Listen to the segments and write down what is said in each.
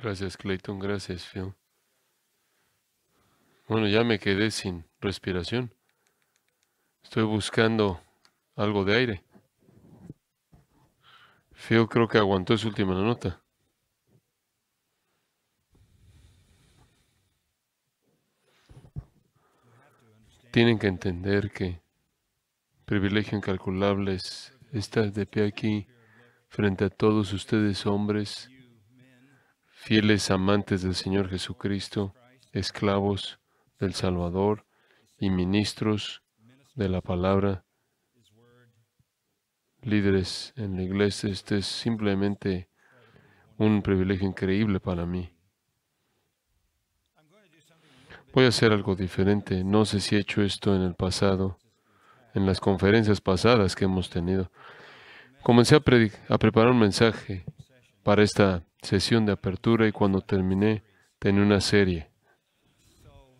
Gracias Clayton, gracias Phil. Bueno, ya me quedé sin respiración. Estoy buscando algo de aire. Phil creo que aguantó su última nota. Tienen que entender que privilegio incalculable es estar de pie aquí frente a todos ustedes hombres fieles amantes del Señor Jesucristo, esclavos del Salvador y ministros de la palabra, líderes en la iglesia. Este es simplemente un privilegio increíble para mí. Voy a hacer algo diferente. No sé si he hecho esto en el pasado, en las conferencias pasadas que hemos tenido. Comencé a, a preparar un mensaje para esta sesión de apertura y cuando terminé tenía una serie.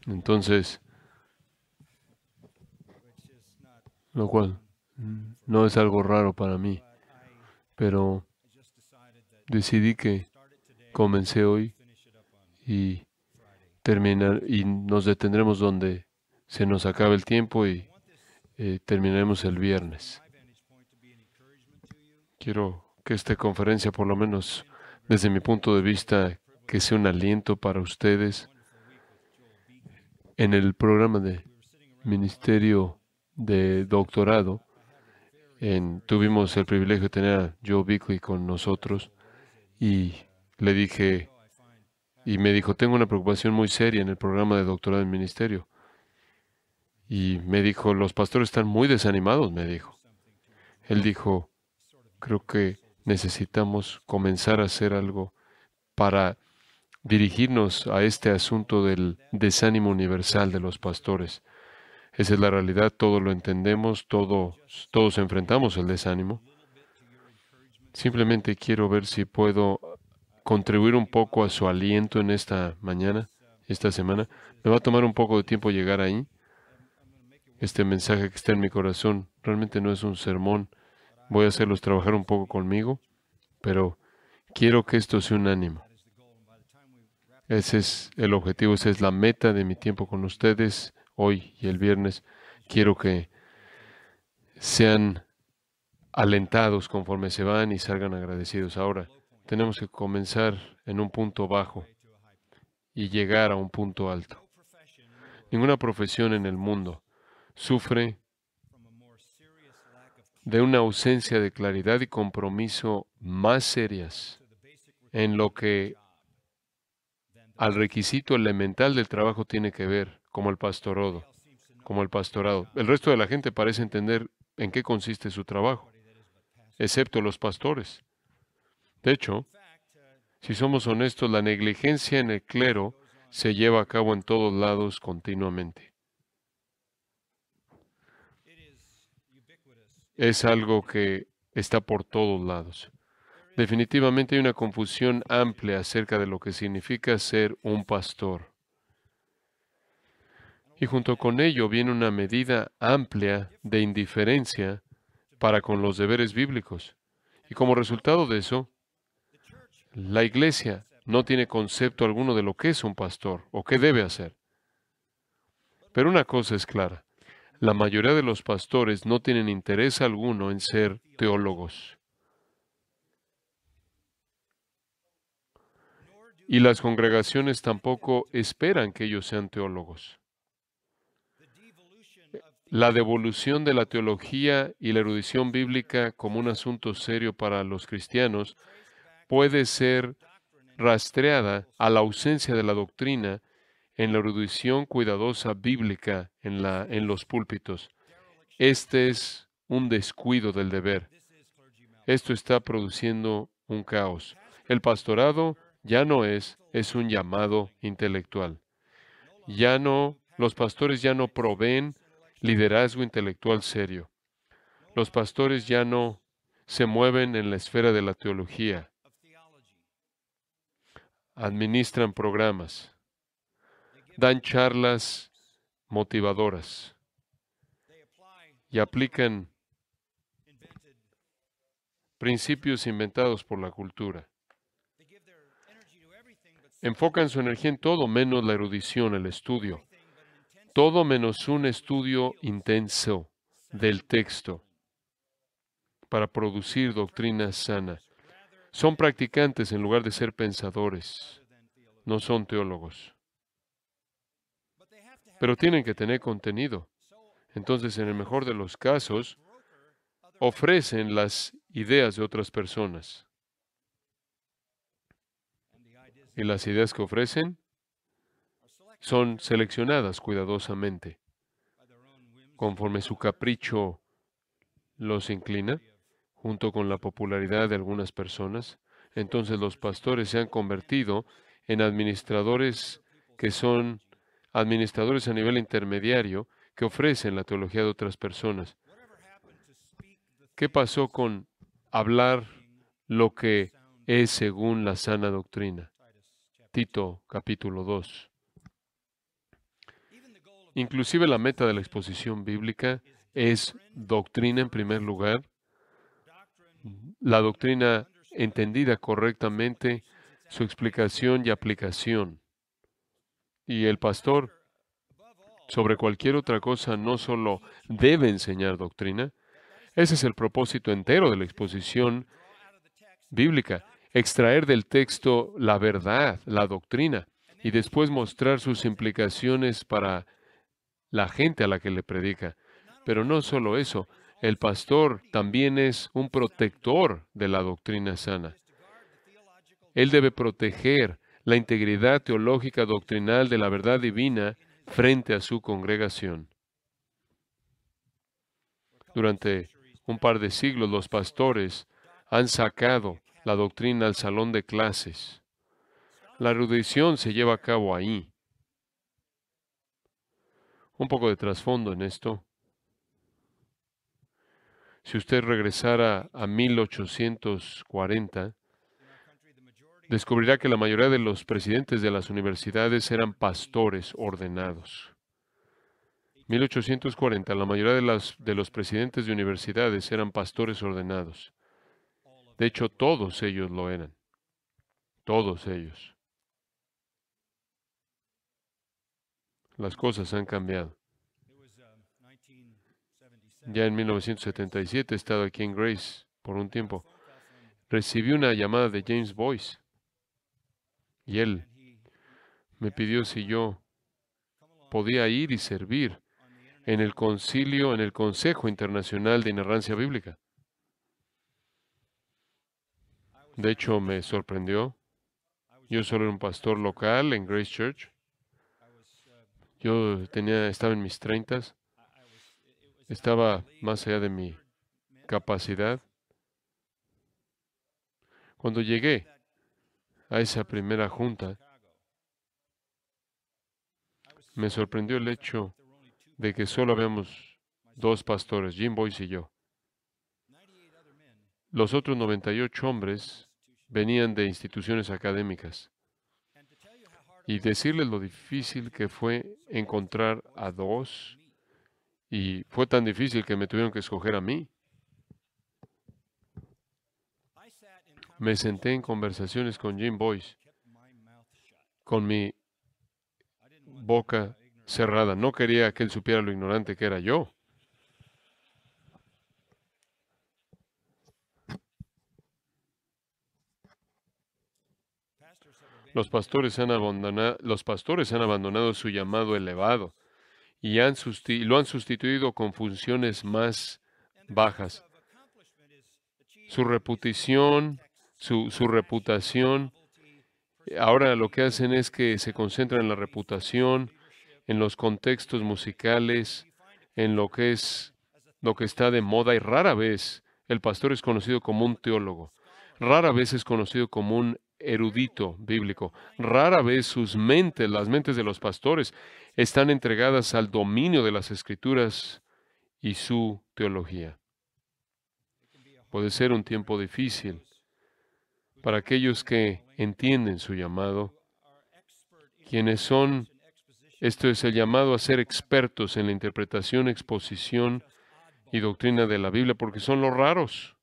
Entonces, lo cual mm, no es algo raro para mí, pero decidí que comencé hoy y terminar y nos detendremos donde se nos acabe el tiempo y eh, terminaremos el viernes. Quiero que esta conferencia por lo menos desde mi punto de vista, que sea un aliento para ustedes. En el programa de ministerio de doctorado, tuvimos el privilegio de tener a Joe Bickley con nosotros y le dije, y me dijo, tengo una preocupación muy seria en el programa de doctorado en ministerio. Y me dijo, los pastores están muy desanimados, me dijo. Él dijo, creo que necesitamos comenzar a hacer algo para dirigirnos a este asunto del desánimo universal de los pastores. Esa es la realidad, todo lo entendemos, Todos todos enfrentamos el desánimo. Simplemente quiero ver si puedo contribuir un poco a su aliento en esta mañana, esta semana. Me va a tomar un poco de tiempo llegar ahí. Este mensaje que está en mi corazón realmente no es un sermón, Voy a hacerlos trabajar un poco conmigo, pero quiero que esto sea unánimo. Ese es el objetivo, esa es la meta de mi tiempo con ustedes hoy y el viernes. Quiero que sean alentados conforme se van y salgan agradecidos. Ahora, tenemos que comenzar en un punto bajo y llegar a un punto alto. Ninguna profesión en el mundo sufre de una ausencia de claridad y compromiso más serias en lo que al requisito elemental del trabajo tiene que ver, como el pastorado, como el pastorado. El resto de la gente parece entender en qué consiste su trabajo, excepto los pastores. De hecho, si somos honestos, la negligencia en el clero se lleva a cabo en todos lados continuamente. es algo que está por todos lados. Definitivamente hay una confusión amplia acerca de lo que significa ser un pastor. Y junto con ello viene una medida amplia de indiferencia para con los deberes bíblicos. Y como resultado de eso, la iglesia no tiene concepto alguno de lo que es un pastor o qué debe hacer. Pero una cosa es clara. La mayoría de los pastores no tienen interés alguno en ser teólogos. Y las congregaciones tampoco esperan que ellos sean teólogos. La devolución de la teología y la erudición bíblica como un asunto serio para los cristianos puede ser rastreada a la ausencia de la doctrina en la erudición cuidadosa bíblica en, los púlpitos. Este es un descuido del deber. Esto está produciendo un caos. El pastorado ya no es, es un llamado intelectual. Ya no, los pastores ya no proveen liderazgo intelectual serio. Los pastores ya no se mueven en la esfera de la teología. Administran programas dan charlas motivadoras y aplican principios inventados por la cultura. Enfocan su energía en todo menos la erudición, el estudio. Todo menos un estudio intenso del texto para producir doctrina sana. Son practicantes en lugar de ser pensadores. No son teólogos pero tienen que tener contenido. Entonces, en el mejor de los casos, ofrecen las ideas de otras personas. Y las ideas que ofrecen son seleccionadas cuidadosamente, conforme su capricho los inclina, junto con la popularidad de algunas personas. Entonces los pastores se han convertido en administradores que son administradores a nivel intermediario que ofrecen la teología de otras personas. ¿Qué pasó con hablar lo que es según la sana doctrina? Tito capítulo 2. Inclusive la meta de la exposición bíblica es doctrina en primer lugar. La doctrina entendida correctamente, su explicación y aplicación. Y el pastor, sobre cualquier otra cosa, no solo debe enseñar doctrina, ese es el propósito entero de la exposición bíblica, extraer del texto la verdad, la doctrina, y después mostrar sus implicaciones para la gente a la que le predica. Pero no solo eso, el pastor también es un protector de la doctrina sana. Él debe proteger la integridad teológica doctrinal de la verdad divina frente a su congregación. Durante un par de siglos los pastores han sacado la doctrina al salón de clases. La erudición se lleva a cabo ahí. Un poco de trasfondo en esto. Si usted regresara a 1840, descubrirá que la mayoría de los presidentes de las universidades eran pastores ordenados. 1840, la mayoría de, de los presidentes de universidades eran pastores ordenados. De hecho, todos ellos lo eran. Todos ellos. Las cosas han cambiado. Ya en 1977 he estado aquí en Grace por un tiempo. Recibí una llamada de James Boyce y él me pidió si yo podía ir y servir en el concilio, en el Consejo Internacional de Inerrancia Bíblica. De hecho, me sorprendió. Yo solo era un pastor local en Grace Church. Yo tenía, estaba en mis treintas. Estaba más allá de mi capacidad. Cuando llegué, a esa primera junta, me sorprendió el hecho de que solo habíamos dos pastores, Jim Boyce y yo. Los otros 98 hombres venían de instituciones académicas. Y decirles lo difícil que fue encontrar a dos, y fue tan difícil que me tuvieron que escoger a mí. me senté en conversaciones con Jim Boyce con mi boca cerrada. No quería que él supiera lo ignorante que era yo. Los pastores han abandonado, los pastores han abandonado su llamado elevado y lo han sustituido con funciones más bajas. Su reputación su, reputación. Ahora lo que hacen es que se concentran en la reputación, en los contextos musicales, en lo que es lo que está de moda y rara vez el pastor es conocido como un teólogo. Rara vez es conocido como un erudito bíblico. Rara vez sus mentes, las mentes de los pastores, están entregadas al dominio de las escrituras y su teología. Puede ser un tiempo difícil para aquellos que entienden su llamado, quienes son, esto es el llamado a ser expertos en la interpretación, exposición y doctrina de la Biblia, porque son los raros,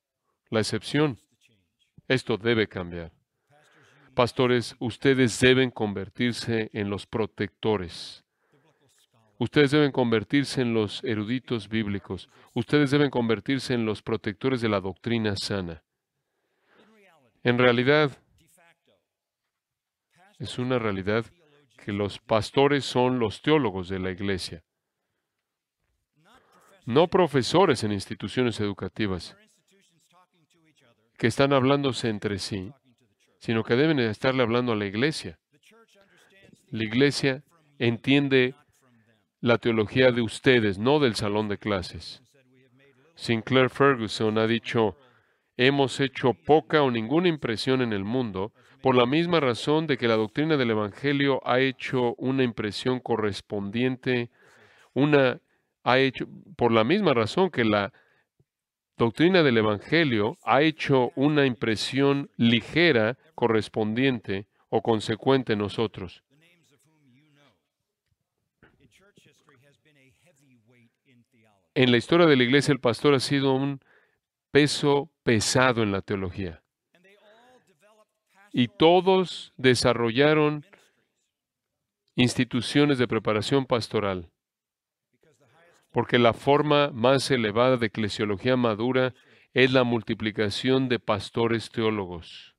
la excepción. Esto debe cambiar. Pastores, ustedes deben convertirse en los protectores. Ustedes deben convertirse en los eruditos bíblicos. Ustedes deben convertirse en los protectores de la doctrina sana. En realidad, es una realidad que los pastores son los teólogos de la iglesia, no profesores en instituciones educativas que están hablándose entre sí, sino que deben estarle hablando a la iglesia. La iglesia entiende la teología de ustedes, no del salón de clases. Sinclair Ferguson ha dicho, hemos hecho poca o ninguna impresión en el mundo, por la misma razón de que la doctrina del Evangelio ha hecho una impresión correspondiente, una ha hecho, por la misma razón que la doctrina del Evangelio ha hecho una impresión ligera correspondiente o consecuente en nosotros. En la historia de la iglesia, el pastor ha sido un peso pesado en la teología. Y todos desarrollaron instituciones de preparación pastoral, porque la forma más elevada de eclesiología madura es la multiplicación de pastores teólogos.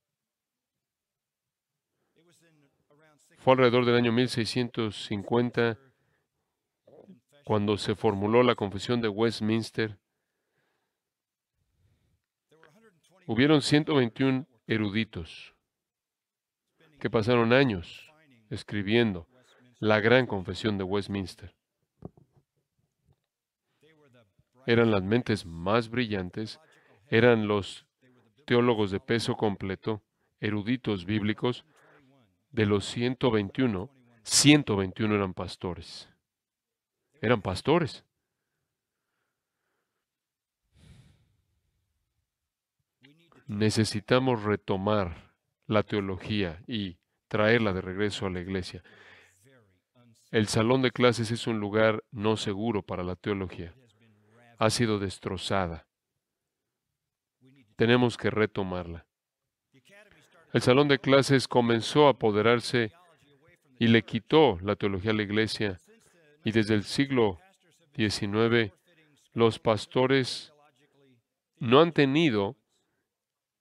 Fue alrededor del año 1650 cuando se formuló la Confesión de Westminster Hubieron 121 eruditos que pasaron años escribiendo la gran confesión de Westminster. Eran las mentes más brillantes, eran los teólogos de peso completo, eruditos bíblicos. De los 121, 121 eran pastores. Eran pastores. necesitamos retomar la teología y traerla de regreso a la iglesia. El salón de clases es un lugar no seguro para la teología. Ha sido destrozada. Tenemos que retomarla. El salón de clases comenzó a apoderarse y le quitó la teología a la iglesia. Y desde el siglo XIX, los pastores no han tenido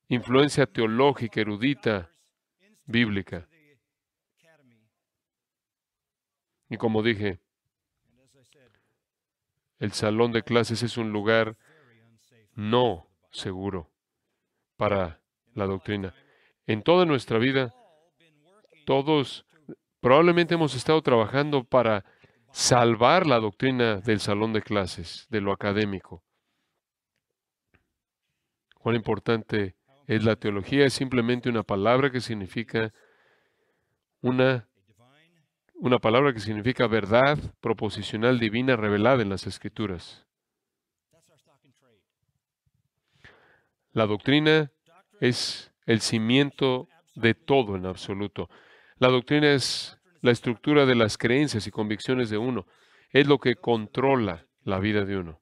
influencia teológica, erudita, bíblica. Y como dije, el salón de clases es un lugar no seguro para la doctrina. En toda nuestra vida, todos probablemente hemos estado trabajando para salvar la doctrina del salón de clases, de lo académico. Cuán importante es la teología es simplemente una palabra que significa una, una palabra que significa verdad proposicional divina revelada en las Escrituras. La doctrina es el cimiento de todo en absoluto. La doctrina es la estructura de las creencias y convicciones de uno. Es lo que controla la vida de uno.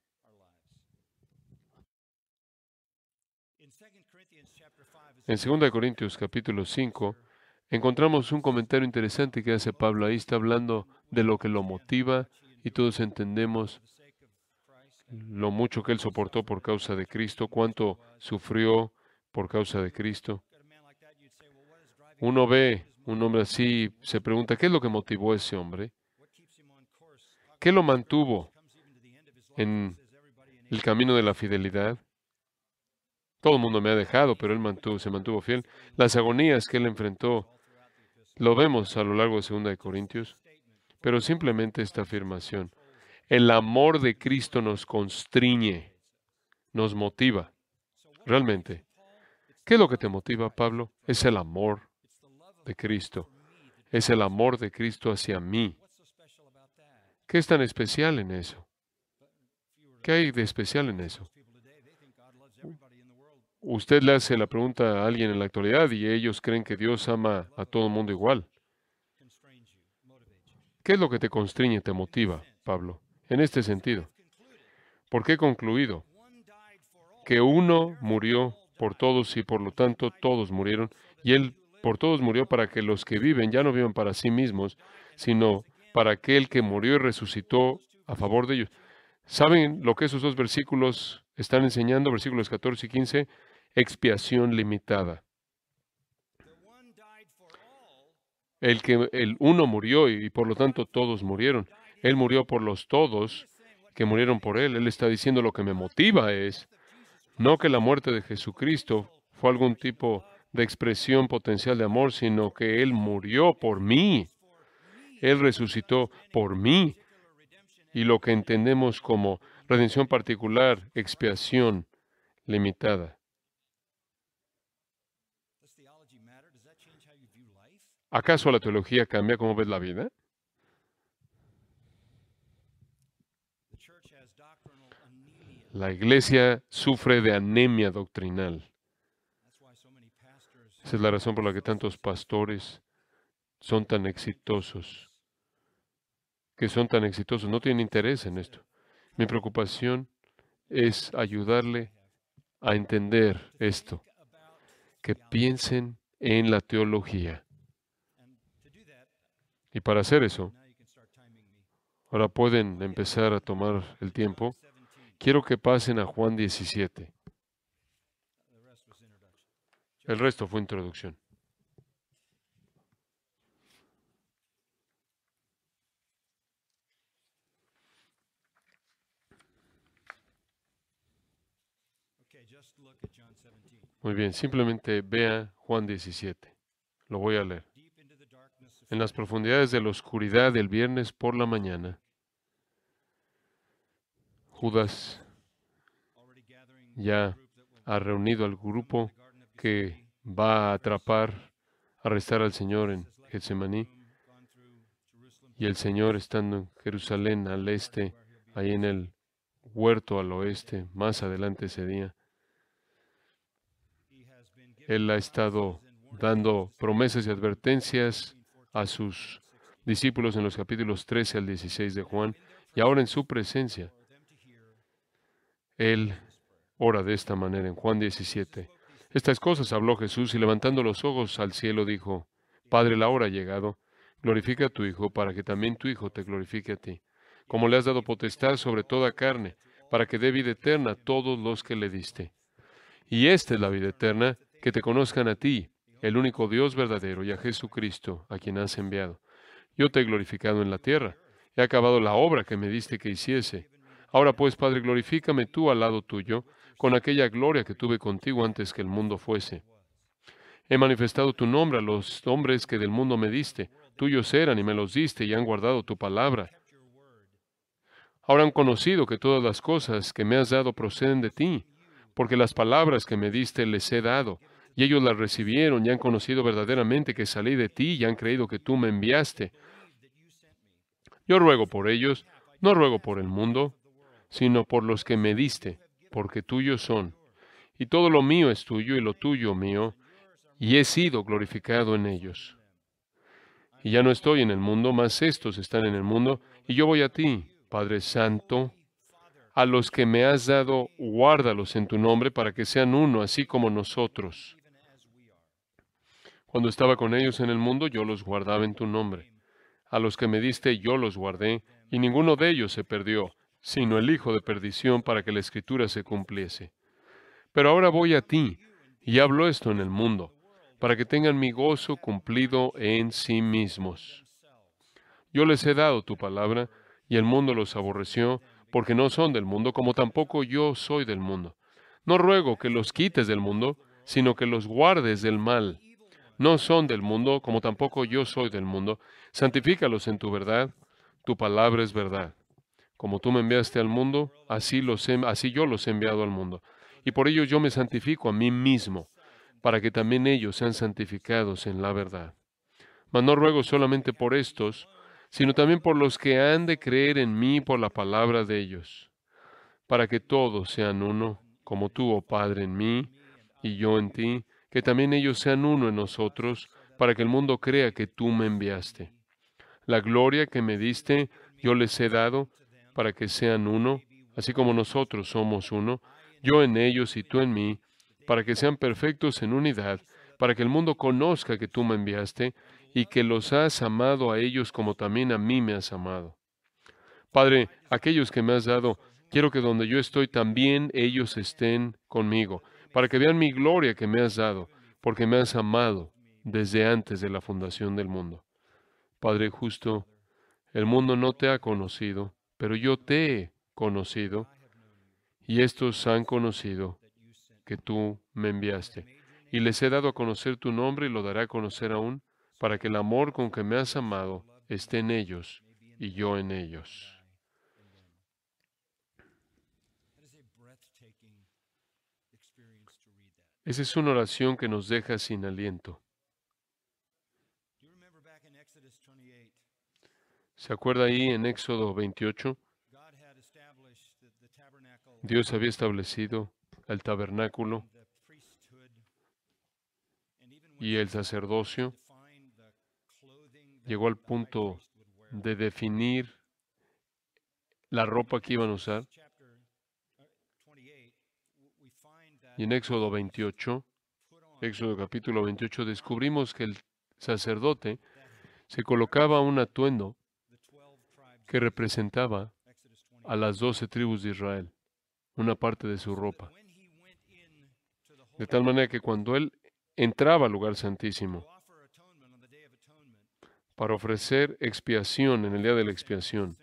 En 2 Corintios capítulo 5 encontramos un comentario interesante que hace Pablo. Ahí está hablando de lo que lo motiva y todos entendemos lo mucho que él soportó por causa de Cristo, cuánto sufrió por causa de Cristo. Uno ve un hombre así y se pregunta, ¿qué es lo que motivó a ese hombre? ¿Qué lo mantuvo en el camino de la fidelidad? Todo el mundo me ha dejado, pero él se mantuvo fiel. Las agonías que él enfrentó lo vemos a lo largo de 2 de Corintios, pero simplemente esta afirmación. El amor de Cristo nos constriñe, nos motiva. Realmente, ¿qué es lo que te motiva, Pablo? Es el amor de Cristo. Es el amor de Cristo hacia mí. ¿Qué es tan especial en eso? ¿Qué hay de especial en eso? Usted le hace la pregunta a alguien en la actualidad y ellos creen que Dios ama a todo el mundo igual. ¿Qué es lo que te constriñe, te motiva, Pablo? En este sentido, porque he concluido que uno murió por todos y por lo tanto todos murieron, y él por todos murió para que los que viven ya no vivan para sí mismos, sino para aquel que murió y resucitó a favor de ellos. ¿Saben lo que esos dos versículos están enseñando? Versículos 14 y 15 expiación limitada. El que el uno murió y, por lo tanto todos murieron. Él murió por los todos que murieron por él. Él está diciendo lo que me motiva es no que la muerte de Jesucristo fue algún tipo de expresión potencial de amor, sino que Él murió por mí. Él resucitó por mí. Y lo que entendemos como redención particular, expiación limitada. ¿Acaso la teología cambia cómo ves la vida? La iglesia sufre de anemia doctrinal. Esa es la razón por la que tantos pastores son tan exitosos, que son tan exitosos, no tienen interés en esto. Mi preocupación es ayudarle a entender esto, que piensen en la teología. Y para hacer eso, ahora pueden empezar a tomar el tiempo. Quiero que pasen a Juan 17. El resto fue introducción. Muy bien, simplemente vea Juan 17. Lo voy a leer en las profundidades de la oscuridad del viernes por la mañana. Judas ya ha reunido al grupo que va a atrapar, arrestar al Señor en Getsemaní. Y el Señor estando en Jerusalén al este, ahí en el huerto al oeste, más adelante ese día. Él ha estado dando promesas y advertencias a sus discípulos en los capítulos 13 al 16 de Juan, y ahora en su presencia, Él ora de esta manera en Juan 17. Estas cosas habló Jesús y levantando los ojos al cielo dijo, Padre, la hora ha llegado, glorifica a tu Hijo para que también tu Hijo te glorifique a ti, como le has dado potestad sobre toda carne, para que dé vida eterna a todos los que le diste. Y esta es la vida eterna, que te conozcan a ti, el único Dios verdadero, y a Jesucristo, a quien has enviado. Yo te he glorificado en la tierra, he acabado la obra que me diste que hiciese. Ahora pues, Padre, glorifícame tú al lado tuyo, con aquella gloria que tuve contigo antes que el mundo fuese. He manifestado tu nombre a los hombres que del mundo me diste. Tuyos eran y me los diste y han guardado tu palabra. Ahora han conocido que todas las cosas que me has dado proceden de ti, porque las palabras que me diste les he dado, y ellos la recibieron y han conocido verdaderamente que salí de ti y han creído que tú me enviaste. Yo ruego por ellos, no ruego por el mundo, sino por los que me diste, porque tuyos son. Y todo lo mío es tuyo y lo tuyo mío, y he sido glorificado en ellos. Y ya no estoy en el mundo, mas estos están en el mundo, y yo voy a ti, Padre Santo, a los que me has dado, guárdalos en tu nombre para que sean uno, así como nosotros. Cuando estaba con ellos en el mundo, yo los guardaba en tu nombre. A los que me diste, yo los guardé, y ninguno de ellos se perdió, sino el hijo de perdición para que la escritura se cumpliese. Pero ahora voy a ti, y hablo esto en el mundo, para que tengan mi gozo cumplido en sí mismos. Yo les he dado tu palabra, y el mundo los aborreció, porque no son del mundo, como tampoco yo soy del mundo. No ruego que los quites del mundo, sino que los guardes del mal. No son del mundo, como tampoco yo soy del mundo. Santifícalos en tu verdad. Tu palabra es verdad. Como tú me enviaste al mundo, así, los así yo los he enviado al mundo. Y por ello yo me santifico a mí mismo, para que también ellos sean santificados en la verdad. Mas no ruego solamente por estos, sino también por los que han de creer en mí por la palabra de ellos, para que todos sean uno, como tú, oh Padre, en mí y yo en ti, que también ellos sean uno en nosotros, para que el mundo crea que tú me enviaste. La gloria que me diste, yo les he dado, para que sean uno, así como nosotros somos uno, yo en ellos y tú en mí, para que sean perfectos en unidad, para que el mundo conozca que tú me enviaste y que los has amado a ellos como también a mí me has amado. Padre, aquellos que me has dado, quiero que donde yo estoy también ellos estén conmigo, para que vean mi gloria que me has dado, porque me has amado desde antes de la fundación del mundo. Padre justo, el mundo no te ha conocido, pero yo te he conocido, y estos han conocido que tú me enviaste. Y les he dado a conocer tu nombre y lo daré a conocer aún, para que el amor con que me has amado esté en ellos y yo en ellos. Esa es una oración que nos deja sin aliento. ¿Se acuerda ahí en Éxodo 28? Dios había establecido el tabernáculo y el sacerdocio. Llegó al punto de definir la ropa que iban a usar. Y en Éxodo 28, Éxodo capítulo 28, descubrimos que el sacerdote se colocaba un atuendo que representaba a las doce tribus de Israel, una parte de su ropa. De tal manera que cuando él entraba al lugar santísimo para ofrecer expiación en el día de la expiación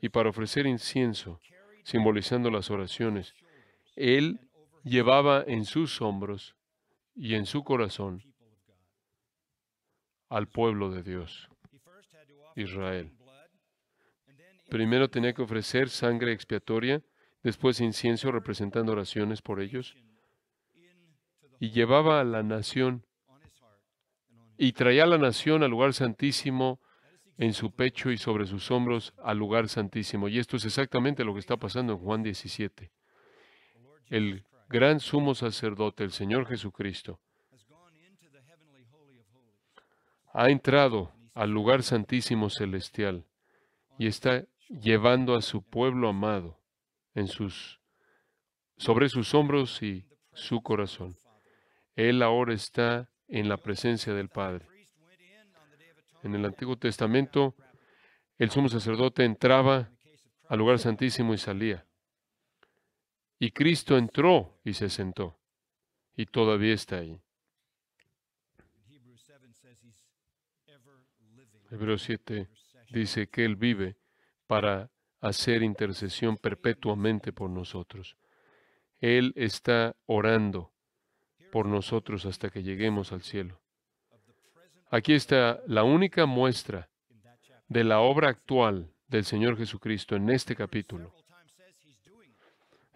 y para ofrecer incienso, simbolizando las oraciones, él llevaba en sus hombros y en su corazón al pueblo de Dios, Israel. Primero tenía que ofrecer sangre expiatoria, después incienso representando oraciones por ellos, y llevaba a la nación y traía a la nación al lugar santísimo en su pecho y sobre sus hombros al lugar santísimo. Y esto es exactamente lo que está pasando en Juan 17. El gran sumo sacerdote, el Señor Jesucristo, ha entrado al lugar santísimo celestial y está llevando a su pueblo amado en sus, sobre sus hombros y su corazón. Él ahora está en la presencia del Padre. En el Antiguo Testamento, el sumo sacerdote entraba al lugar santísimo y salía. Y Cristo entró y se sentó. Y todavía está ahí. Hebreos 7 dice que Él vive para hacer intercesión perpetuamente por nosotros. Él está orando por nosotros hasta que lleguemos al cielo. Aquí está la única muestra de la obra actual del Señor Jesucristo en este capítulo.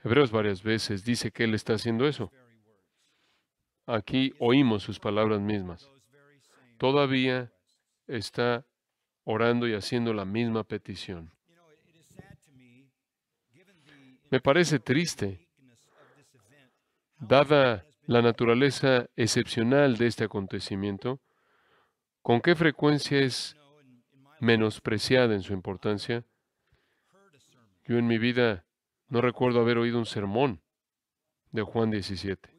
Hebreos varias veces dice que Él está haciendo eso. Aquí oímos sus palabras mismas. Todavía está orando y haciendo la misma petición. Me parece triste, dada la naturaleza excepcional de este acontecimiento, con qué frecuencia es menospreciada en su importancia. Yo en mi vida no recuerdo haber oído un sermón de Juan 17.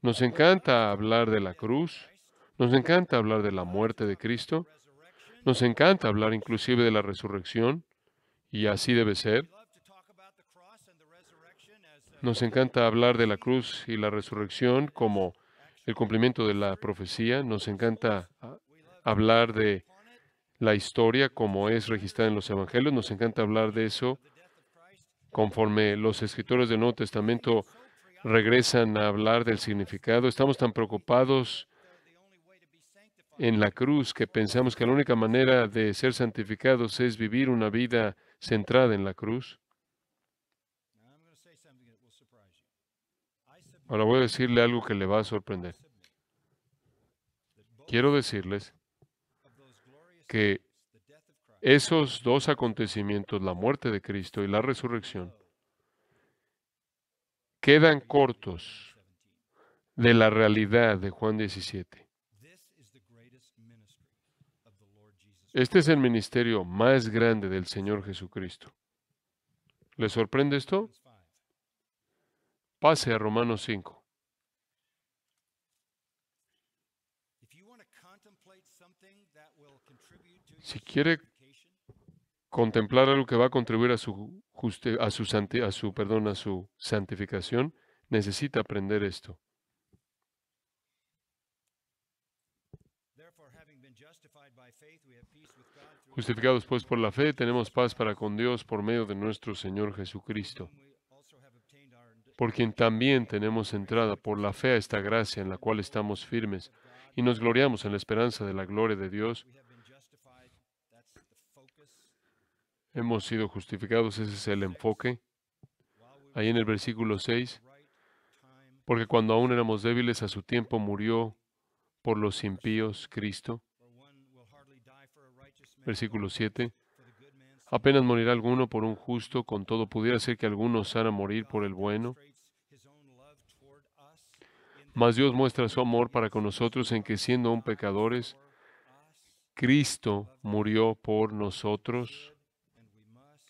Nos encanta hablar de la cruz, nos encanta hablar de la muerte de Cristo, nos encanta hablar inclusive de la resurrección, y así debe ser. Nos encanta hablar de la cruz y la resurrección como el cumplimiento de la profecía, nos encanta ah, hablar de la historia como es registrada en los evangelios. Nos encanta hablar de eso conforme los escritores del Nuevo Testamento regresan a hablar del significado. Estamos tan preocupados en la cruz que pensamos que la única manera de ser santificados es vivir una vida centrada en la cruz. Ahora voy a decirle algo que le va a sorprender. Quiero decirles que esos dos acontecimientos, la muerte de Cristo y la resurrección, quedan cortos de la realidad de Juan 17. Este es el ministerio más grande del Señor Jesucristo. ¿Le sorprende esto? Pase a Romanos 5. Si quiere contemplar algo que va a contribuir a su, a su, perdón, a su santificación, necesita aprender esto. Justificados pues por la fe, tenemos paz para con Dios por medio de nuestro Señor Jesucristo, por quien también tenemos entrada por la fe a esta gracia en la cual estamos firmes y nos gloriamos en la esperanza de la gloria de Dios. Hemos sido justificados, ese es el enfoque. Ahí en el versículo 6, porque cuando aún éramos débiles a su tiempo murió por los impíos Cristo. Versículo 7. Apenas morirá alguno por un justo, con todo pudiera ser que alguno osara morir por el bueno. Mas Dios muestra su amor para con nosotros en que siendo aún pecadores, Cristo murió por nosotros.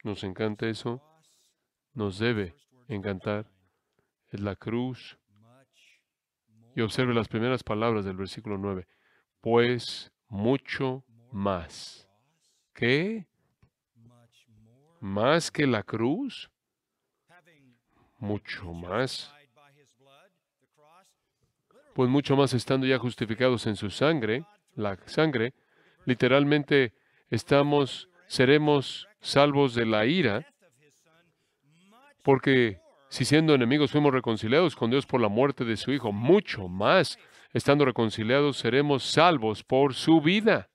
Nos encanta eso. Nos debe encantar. Es la cruz. Y observe las primeras palabras del versículo 9. Pues mucho más. ¿Qué? ¿Más que la cruz? Mucho más. Pues mucho más estando ya justificados en su sangre, la sangre, literalmente estamos, seremos salvos de la ira, porque si siendo enemigos fuimos reconciliados con Dios por la muerte de su Hijo, mucho más, estando reconciliados, seremos salvos por su vida.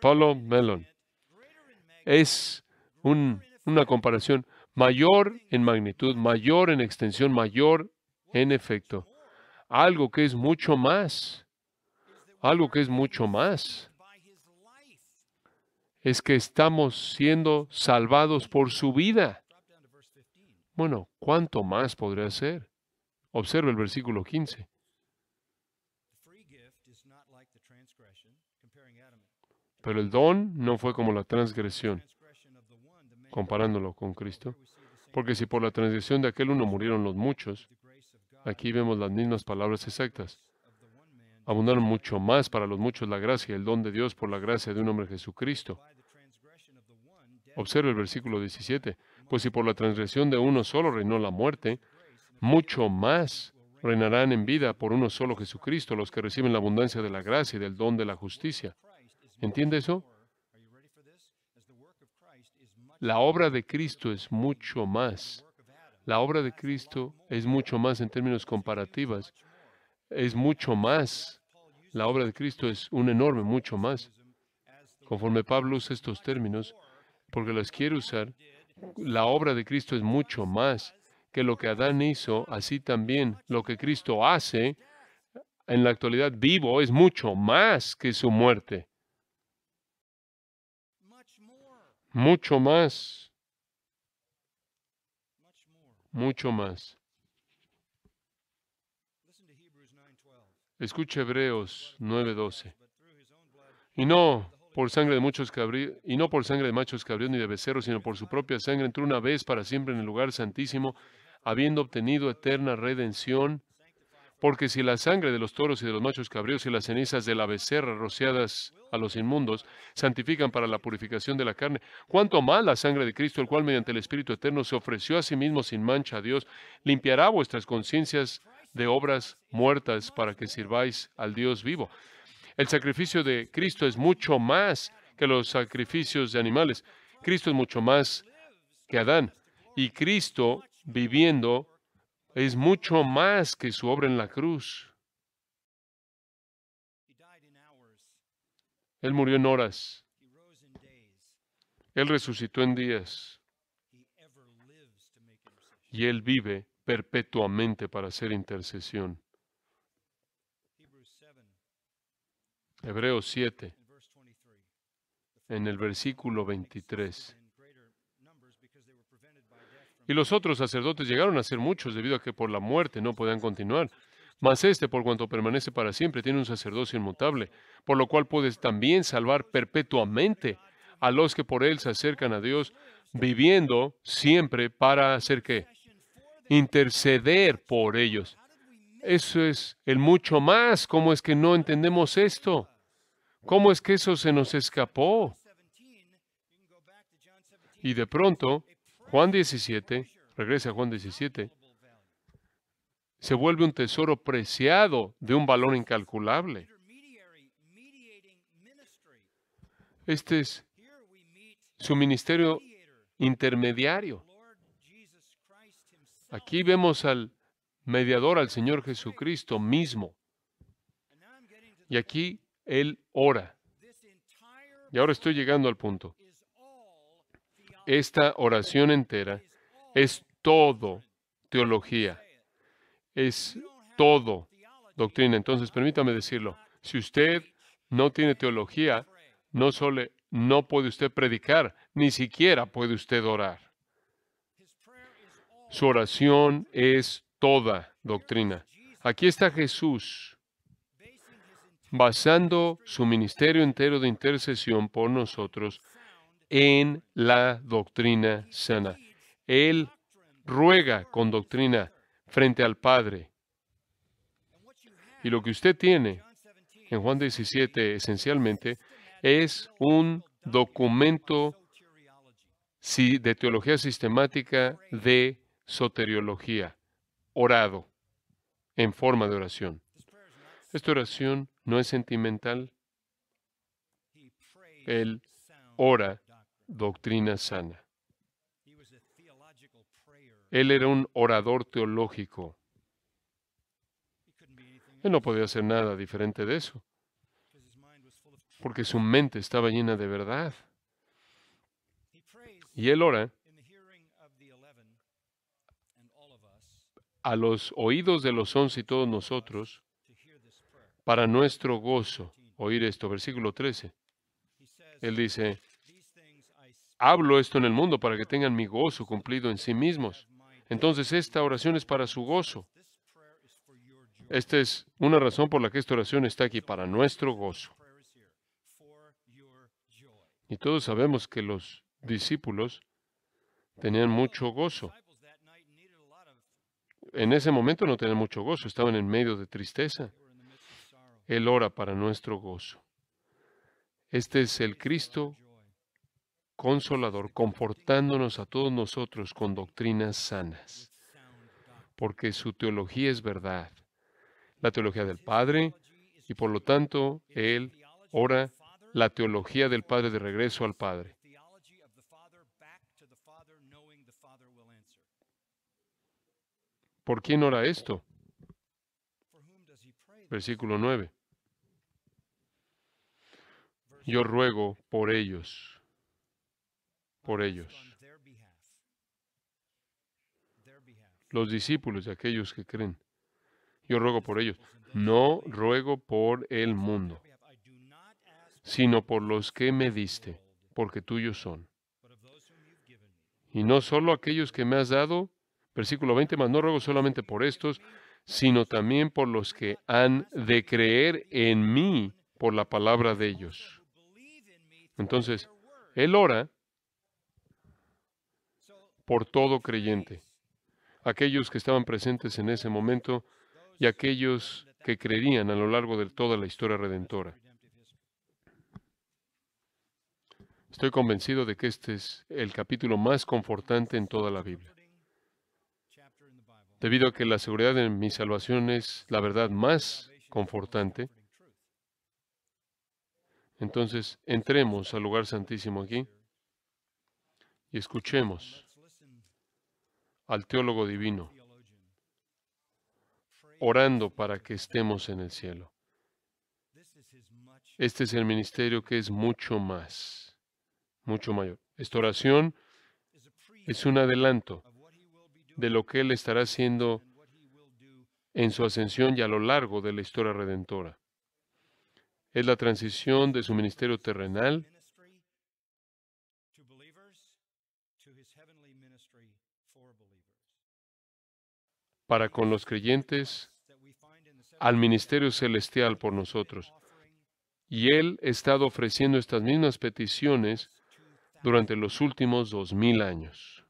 Pablo Mellon. Es una comparación mayor en magnitud, mayor en extensión, mayor en efecto. Algo que es mucho más. Algo que es mucho más es que estamos siendo salvados por su vida. Bueno, ¿cuánto más podría ser? Observe el versículo 15. Pero el don no fue como la transgresión, comparándolo con Cristo. Porque si por la transgresión de aquel uno murieron los muchos, aquí vemos las mismas palabras exactas. Abundaron mucho más para los muchos la gracia, el don de Dios por la gracia de un hombre Jesucristo. Observe el versículo 17. Pues si por la transgresión de uno solo reinó la muerte, mucho más reinarán en vida por uno solo Jesucristo los que reciben la abundancia de la gracia y del don de la justicia. ¿Entiende eso? La obra de Cristo es mucho más. La obra de Cristo es mucho más en términos comparativos. Es mucho más. La obra de Cristo es un enorme mucho más. Conforme Pablo usa estos términos, porque las quiere usar. La obra de Cristo es mucho más que lo que Adán hizo, así también lo que Cristo hace en la actualidad vivo es mucho más que su muerte. Mucho más. Mucho más. Escuche Hebreos 9:12. Y no por sangre de muchos cabríos, y no por sangre de machos cabríos ni de becerros, sino por su propia sangre, entró una vez para siempre en el lugar santísimo, habiendo obtenido eterna redención. Porque si la sangre de los toros y de los machos cabríos y las cenizas de la becerra rociadas a los inmundos santifican para la purificación de la carne, cuánto más la sangre de Cristo, el cual mediante el Espíritu Eterno se ofreció a sí mismo sin mancha a Dios, limpiará vuestras conciencias de obras muertas para que sirváis al Dios vivo. El sacrificio de Cristo es mucho más que los sacrificios de animales. Cristo es mucho más que Adán. Y Cristo viviendo es mucho más que su obra en la cruz. Él murió en horas. Él resucitó en días. Y Él vive perpetuamente para hacer intercesión. Hebreos 7, en el versículo 23. Y los otros sacerdotes llegaron a ser muchos debido a que por la muerte no podían continuar. Mas este, por cuanto permanece para siempre, tiene un sacerdocio inmutable, por lo cual puedes también salvar perpetuamente a los que por él se acercan a Dios, viviendo siempre para hacer qué? Interceder por ellos. Eso es el mucho más. ¿Cómo es que no entendemos esto? ¿Cómo es que eso se nos escapó? Y de pronto, Juan 17, regresa a Juan 17, se vuelve un tesoro preciado de un valor incalculable. Este es su ministerio intermediario. Aquí vemos al mediador, al Señor Jesucristo mismo. Y aquí Él ora. Y ahora estoy llegando al punto. Esta oración entera es todo teología, es todo doctrina. Entonces, permítame decirlo, si usted no tiene teología, no solo no puede usted predicar, ni siquiera puede usted orar. Su oración es toda doctrina. Aquí está Jesús basando su ministerio entero de intercesión por nosotros en la doctrina sana. Él ruega con doctrina frente al Padre. Y lo que usted tiene en Juan 17 esencialmente es un documento de teología sistemática de soteriología, orado, en forma de oración. Esta oración no es sentimental. Él ora doctrina sana. Él era un orador teológico. Él no podía hacer nada diferente de eso, porque su mente estaba llena de verdad. Y él ora a los oídos de los once y todos nosotros, para nuestro gozo. Oír esto, versículo 13. Él dice, hablo esto en el mundo para que tengan mi gozo cumplido en sí mismos. Entonces esta oración es para su gozo. Esta es una razón por la que esta oración está aquí, para nuestro gozo. Y todos sabemos que los discípulos tenían mucho gozo. En ese momento no tenían mucho gozo, estaban en medio de tristeza. Él ora para nuestro gozo. Este es el Cristo consolador, comportándonos a todos nosotros con doctrinas sanas, porque su teología es verdad, la teología del Padre, y por lo tanto Él ora la teología del Padre de regreso al Padre. ¿Por quién ora esto? Versículo 9 yo ruego por ellos, por ellos, los discípulos de aquellos que creen. Yo ruego por ellos. No ruego por el mundo, sino por los que me diste, porque tuyos son. Y no solo aquellos que me has dado, versículo 20, más no ruego solamente por estos, sino también por los que han de creer en mí por la palabra de ellos. Entonces, Él ora por todo creyente, aquellos que estaban presentes en ese momento y aquellos que creerían a lo largo de toda la historia redentora. Estoy convencido de que este es el capítulo más confortante en toda la Biblia, debido a que la seguridad de mi salvación es la verdad más confortante. Entonces, entremos al lugar santísimo aquí y escuchemos al teólogo divino orando para que estemos en el cielo. Este es el ministerio que es mucho más, mucho mayor. Esta oración es un adelanto de lo que Él estará haciendo en su ascensión y a lo largo de la historia redentora es la transición de su ministerio terrenal para con los creyentes al ministerio celestial por nosotros. Y Él ha estado ofreciendo estas mismas peticiones durante los últimos dos mil años.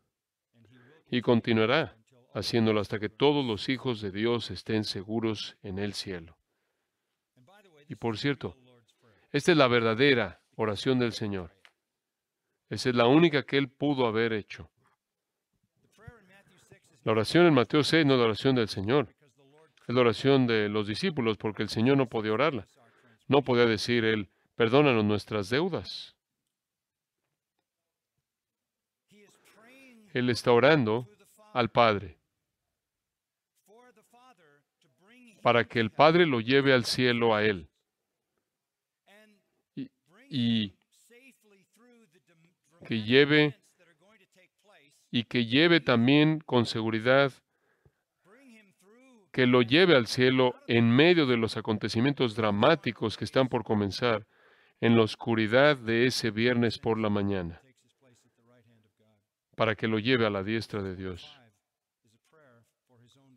Y continuará haciéndolo hasta que todos los hijos de Dios estén seguros en el cielo. Y por cierto, esta es la verdadera oración del Señor. Esa es la única que Él pudo haber hecho. La oración en Mateo 6 no es la oración del Señor. Es la oración de los discípulos porque el Señor no podía orarla. No podía decir Él, perdónanos nuestras deudas. Él está orando al Padre para que el Padre lo lleve al cielo a Él y que lleve y que lleve también con seguridad que lo lleve al cielo en medio de los acontecimientos dramáticos que están por comenzar en la oscuridad de ese viernes por la mañana, para que lo lleve a la diestra de Dios.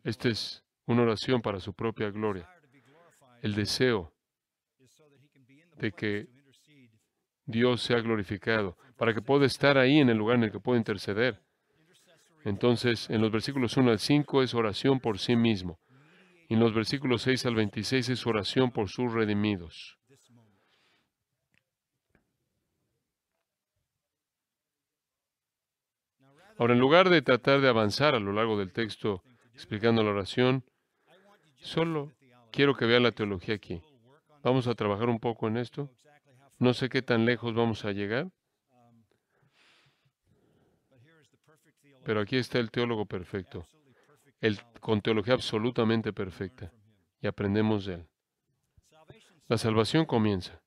Esta es una oración para su propia gloria. El deseo de que Dios ha glorificado, para que pueda estar ahí en el lugar en el que pueda interceder. Entonces, en los versículos 1 al 5 es oración por sí mismo. Y en los versículos 6 al 26 es oración por sus redimidos. Ahora, en lugar de tratar de avanzar a lo largo del texto explicando la oración, solo quiero que vea la teología aquí. Vamos a trabajar un poco en esto. No sé qué tan lejos vamos a llegar, um, pero aquí está el teólogo perfecto, el, con teología absolutamente perfecta, y aprendemos de él. La salvación comienza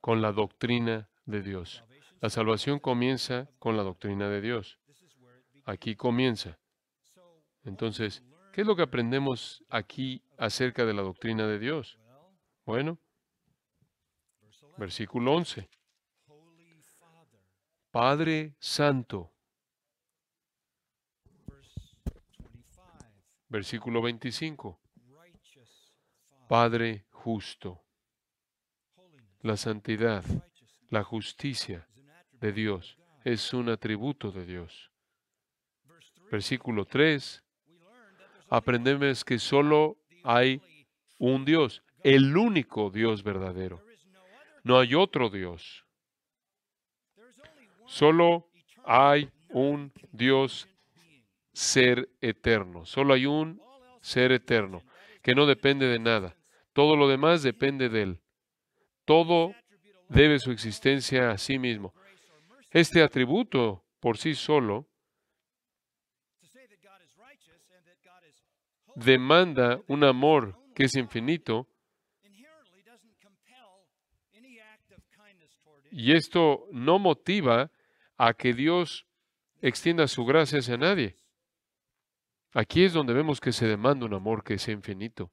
con la doctrina de Dios. La salvación comienza con la doctrina de Dios. Aquí comienza. Entonces, ¿qué es lo que aprendemos aquí acerca de la doctrina de Dios? Bueno, Versículo 11. Padre Santo. Versículo 25. Padre justo. La santidad, la justicia de Dios es un atributo de Dios. Versículo 3. Aprendemos que solo hay un Dios, el único Dios verdadero. No hay otro Dios. Solo hay un Dios ser eterno. Solo hay un ser eterno que no depende de nada. Todo lo demás depende de él. Todo debe su existencia a sí mismo. Este atributo por sí solo demanda un amor que es infinito Y esto no motiva a que Dios extienda su gracia hacia nadie. Aquí es donde vemos que se demanda un amor que sea infinito.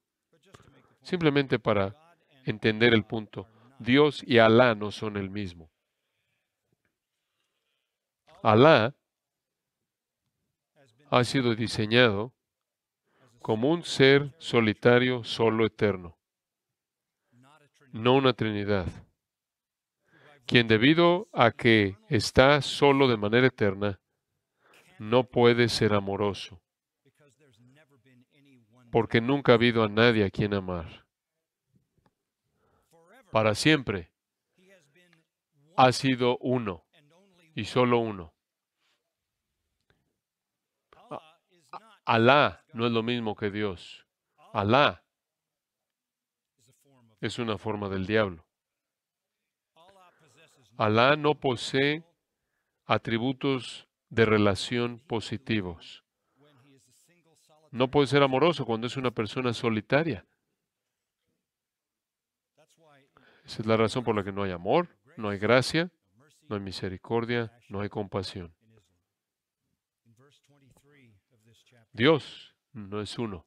Simplemente para entender el punto, Dios y Alá no son el mismo. Alá ha sido diseñado como un ser solitario, solo, eterno, no una trinidad quien debido a que está solo de manera eterna, no puede ser amoroso, porque nunca ha habido a nadie a quien amar. Para siempre ha sido uno y solo uno. Alá no es lo mismo que Dios. Alá es una forma del diablo. Alá no posee atributos de relación positivos. No puede ser amoroso cuando es una persona solitaria. Esa es la razón por la que no hay amor, no hay gracia, no hay misericordia, no hay compasión. Dios no es uno.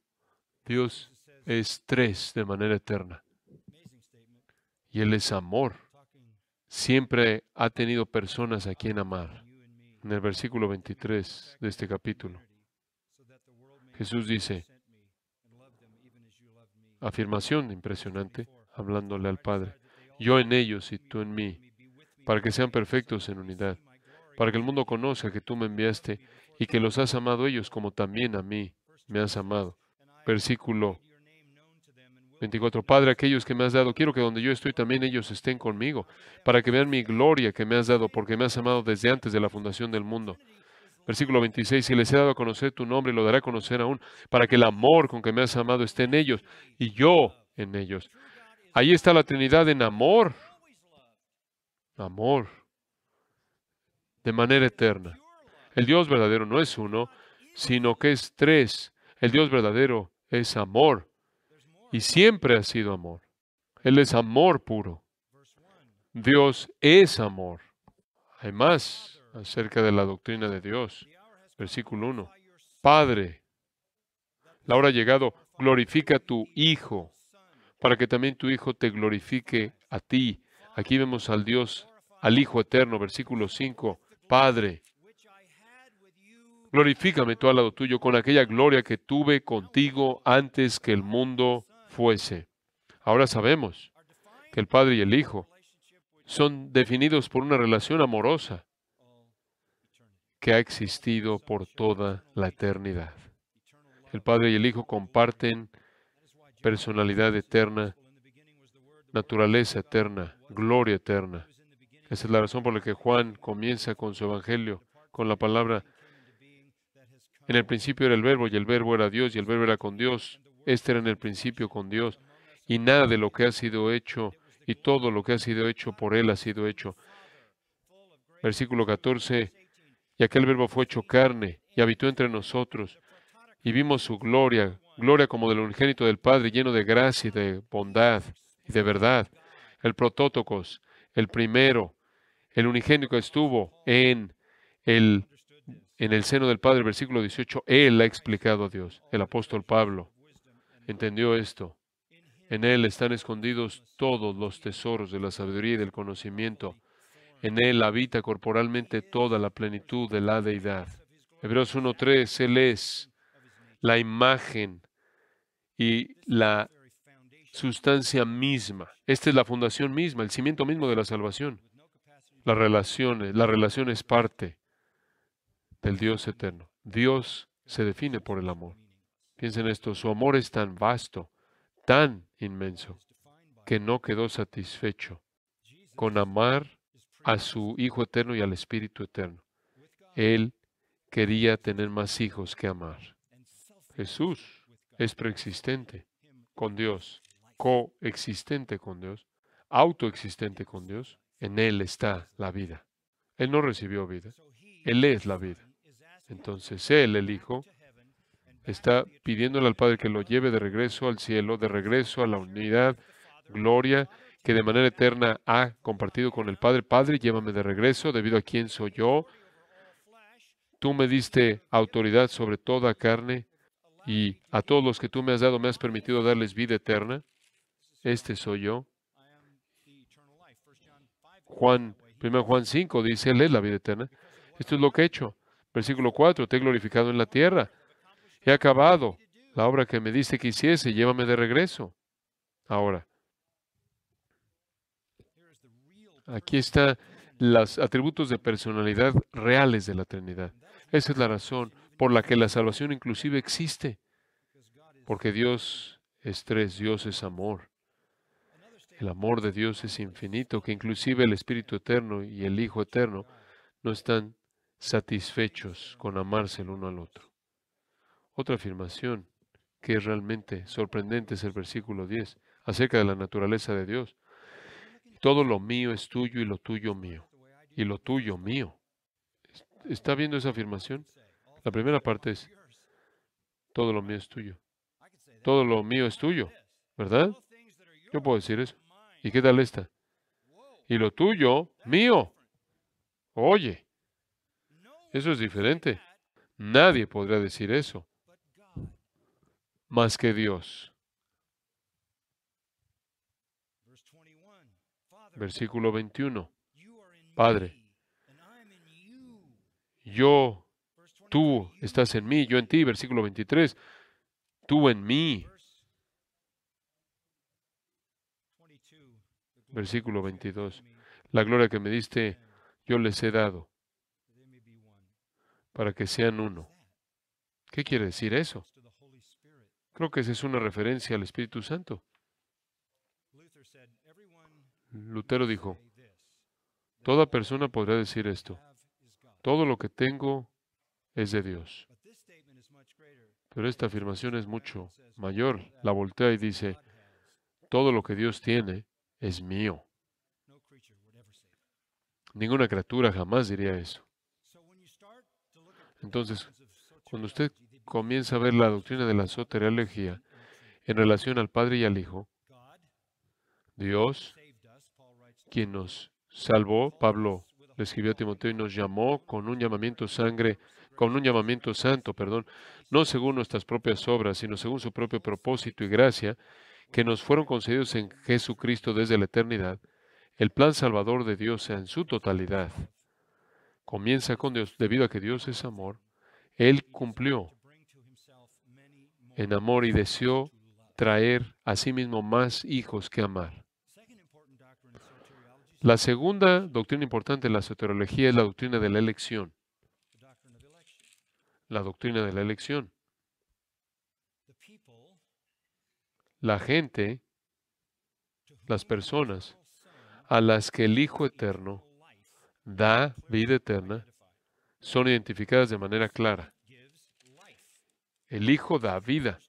Dios es tres de manera eterna. Y Él es amor siempre ha tenido personas a quien amar. En el versículo 23 de este capítulo, Jesús dice, afirmación impresionante, hablándole al Padre, yo en ellos y tú en mí, para que sean perfectos en unidad, para que el mundo conozca que tú me enviaste y que los has amado ellos como también a mí me has amado. Versículo 24. Padre, aquellos que me has dado, quiero que donde yo estoy también ellos estén conmigo, para que vean mi gloria que me has dado, porque me has amado desde antes de la fundación del mundo. Versículo 26, si les he dado a conocer tu nombre, lo daré a conocer aún, para que el amor con que me has amado esté en ellos y yo en ellos. Ahí está la Trinidad en amor, amor, de manera eterna. El Dios verdadero no es uno, sino que es tres. El Dios verdadero es amor y siempre ha sido amor. Él es amor puro. Dios es amor. Hay más acerca de la doctrina de Dios. Versículo 1. Padre, la hora ha llegado, glorifica a tu Hijo, para que también tu Hijo te glorifique a ti. Aquí vemos al Dios, al Hijo eterno, versículo 5. Padre, glorifícame tú al lado tuyo con aquella gloria que tuve contigo antes que el mundo fuese. Ahora sabemos que el Padre y el Hijo son definidos por una relación amorosa que ha existido por toda la eternidad. El Padre y el Hijo comparten personalidad eterna, naturaleza eterna, gloria eterna. Esa es la razón por la que Juan comienza con su Evangelio, con la palabra, en el principio era el verbo y el verbo era Dios y el verbo era con Dios este era en el principio con Dios. Y nada de lo que ha sido hecho y todo lo que ha sido hecho por Él ha sido hecho. Versículo 14. Y aquel verbo fue hecho carne y habitó entre nosotros. Y vimos su gloria, gloria como del unigénito del Padre, lleno de gracia y de bondad y de verdad. El protótocos, el primero, el unigénito estuvo en el, en el seno del Padre, versículo 18, Él ha explicado a Dios, el apóstol Pablo entendió esto. En Él están escondidos todos los tesoros de la sabiduría y del conocimiento. En Él habita corporalmente toda la plenitud de la deidad. Hebreos 1.3, Él es la imagen y la sustancia misma. Esta es la fundación misma, el cimiento mismo de la salvación. La relación, la relación es parte del Dios eterno. Dios se define por el amor. Piensen en esto, su amor es tan vasto, tan inmenso, que no quedó satisfecho con amar a su Hijo eterno y al Espíritu eterno. Él quería tener más hijos que amar. Jesús es preexistente con Dios, coexistente con Dios, autoexistente con Dios. En Él está la vida. Él no recibió vida. Él es la vida. Entonces Él, el Hijo, está pidiéndole al Padre que lo lleve de regreso al cielo, de regreso a la unidad, gloria que de manera eterna ha compartido con el Padre. Padre, llévame de regreso debido a quién soy yo. Tú me diste autoridad sobre toda carne y a todos los que tú me has dado me has permitido darles vida eterna. Este soy yo. Juan, 1 Juan 5 dice, Él es la vida eterna. Esto es lo que he hecho. Versículo 4, te he glorificado en la tierra he acabado la obra que me diste que hiciese, llévame de regreso. Ahora, aquí están los atributos de personalidad reales de la Trinidad. Esa es la razón por la que la salvación inclusive existe, porque Dios es tres, Dios es amor. El amor de Dios es infinito, que inclusive el Espíritu Eterno y el Hijo Eterno no están satisfechos con amarse el uno al otro. Otra afirmación que es realmente sorprendente es el versículo 10 acerca de la naturaleza de Dios. Todo lo mío es tuyo y lo tuyo mío. Y lo tuyo mío. ¿Está viendo esa afirmación? La primera parte es, todo lo mío es tuyo. Todo lo mío es tuyo, ¿verdad? Yo puedo decir eso. ¿Y qué tal esta? Y lo tuyo, mío. Oye, eso es diferente. Nadie podrá decir eso más que Dios. Versículo 21. Padre, yo, tú estás en mí, yo en ti. Versículo 23. Tú en mí. Versículo 22. La gloria que me diste, yo les he dado para que sean uno. ¿Qué quiere decir eso? Creo que esa es una referencia al Espíritu Santo. Lutero dijo, toda persona podrá decir esto, todo lo que tengo es de Dios. Pero esta afirmación es mucho mayor. La voltea y dice, todo lo que Dios tiene es mío. Ninguna criatura jamás diría eso. Entonces, cuando usted comienza a ver la doctrina de la soteriología en relación al Padre y al Hijo, Dios, quien nos salvó, Pablo le escribió a Timoteo y nos llamó con un llamamiento sangre, con un llamamiento santo, perdón, no según nuestras propias obras, sino según su propio propósito y gracia, que nos fueron concedidos en Jesucristo desde la eternidad. El plan salvador de Dios en su totalidad comienza con Dios, debido a que Dios es amor, Él cumplió en amor y deseó traer a sí mismo más hijos que amar. La segunda doctrina importante de la soteriología es la doctrina de la elección. La doctrina de la elección. La gente, las personas a las que el Hijo Eterno da vida eterna, son identificadas de manera clara. El Hijo da vida.